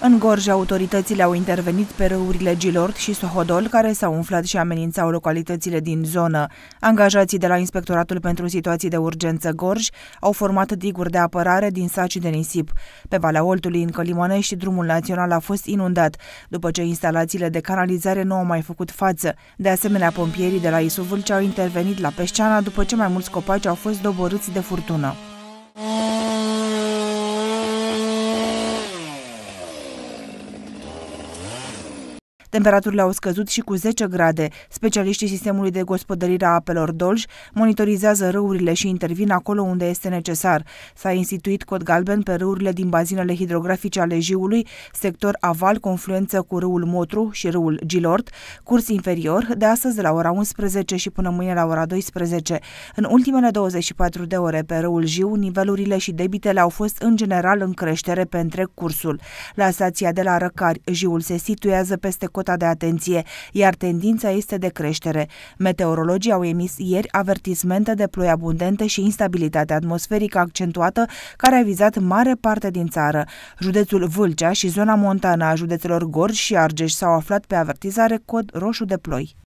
În Gorj, autoritățile au intervenit pe râurile Gilord și Sohodol, care s-au umflat și amenințau localitățile din zonă. Angajații de la Inspectoratul pentru Situații de Urgență Gorj au format diguri de apărare din saci de nisip. Pe Valea Oltului, în Călimănești, drumul național a fost inundat, după ce instalațiile de canalizare nu au mai făcut față. De asemenea, pompierii de la Isuvâlce au intervenit la Peșceana după ce mai mulți copaci au fost doborâți de furtună. Temperaturile au scăzut și cu 10 grade. Specialiștii sistemului de gospodărire a apelor dolj monitorizează râurile și intervin acolo unde este necesar. S-a instituit cod galben pe râurile din bazinele hidrografice ale Jiului, sector aval, confluență cu râul Motru și râul Gilort, curs inferior, de astăzi la ora 11 și până mâine la ora 12. În ultimele 24 de ore pe râul Jiu, nivelurile și debitele au fost în general în creștere pe întreg cursul. La stația de la Răcari, Jiul se situează peste cot cota de atenție, iar tendința este de creștere. Meteorologii au emis ieri avertismente de ploi abundente și instabilitate atmosferică accentuată, care a vizat mare parte din țară. Județul Vâlcea și zona montană a județelor Gorj și Argeș s-au aflat pe avertizare cod roșu de ploi.